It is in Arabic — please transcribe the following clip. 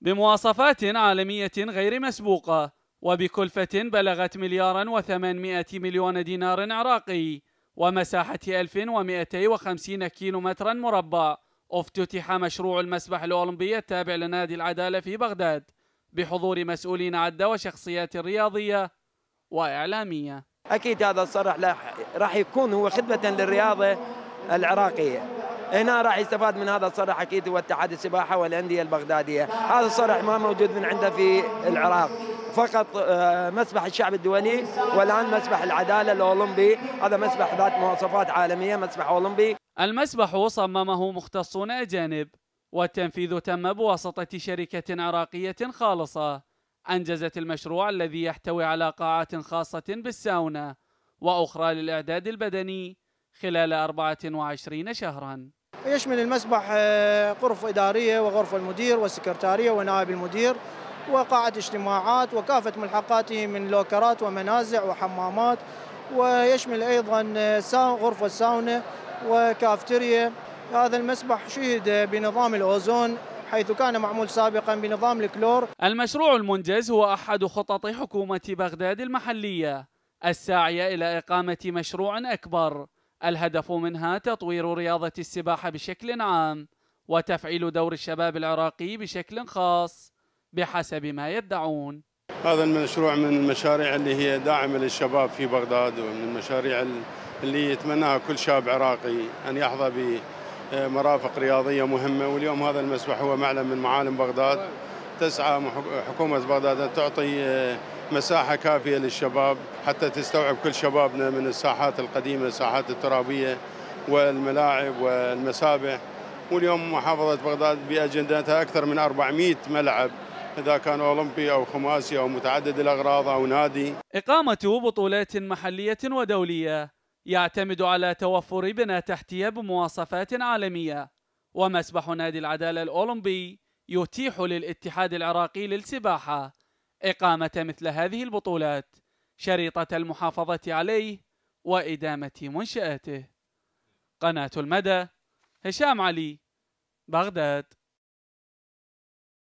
بمواصفات عالمية غير مسبوقة وبكلفة بلغت مليارا وثمانمائة مليون دينار عراقي ومساحة 1250 كيلو مترا مربع افتتح مشروع المسبح الأولمبي التابع لنادي العدالة في بغداد بحضور مسؤولين عدة وشخصيات رياضية وإعلامية أكيد هذا الصرح راح يكون هو خدمة للرياضة العراقية هنا راح يستفاد من هذا الصرح اكيد هو اتحاد السباحه والانديه البغداديه هذا الصرح ما موجود من عنده في العراق فقط آه، مسبح الشعب الدولي والان مسبح العداله الاولمبي هذا مسبح ذات مواصفات عالميه مسبح اولمبي المسبح صممه مختصون اجانب والتنفيذ تم بواسطه شركه عراقيه خالصه انجزت المشروع الذي يحتوي على قاعات خاصه بالساونا واخرى للاعداد البدني خلال 24 شهرا يشمل المسبح آه، غرفة إدارية وغرفة المدير والسكرتارية ونائب المدير وقاعة اجتماعات وكافة ملحقاته من لوكرات ومنازع وحمامات ويشمل أيضا آه، غرفة ساونة وكافتيريا هذا المسبح شهد بنظام الأوزون حيث كان معمول سابقا بنظام الكلور المشروع المنجز هو أحد خطط حكومة بغداد المحلية الساعية إلى إقامة مشروع أكبر الهدف منها تطوير رياضة السباحة بشكل عام وتفعيل دور الشباب العراقي بشكل خاص بحسب ما يدعون هذا المشروع من المشاريع اللي هي داعمة للشباب في بغداد ومن المشاريع اللي يتمناها كل شاب عراقي أن يحظى بمرافق رياضية مهمة واليوم هذا المسبح هو معلم من معالم بغداد تسعى حكومة بغداد أن تعطي آه، مساحة كافية للشباب حتى تستوعب كل شبابنا من الساحات القديمة الساحات الترابية والملاعب والمسابح واليوم محافظة بغداد بأجندتها أكثر من 400 ملعب إذا كان أولمبي أو خماسي أو متعدد الأغراض أو نادي إقامة بطولات محلية ودولية يعتمد على توفر بنى تحتية بمواصفات عالمية ومسبح نادي العدالة الأولمبي يتيح للاتحاد العراقي للسباحة إقامة مثل هذه البطولات شريطة المحافظة عليه وإدامة منشأته قناة المدى هشام علي بغداد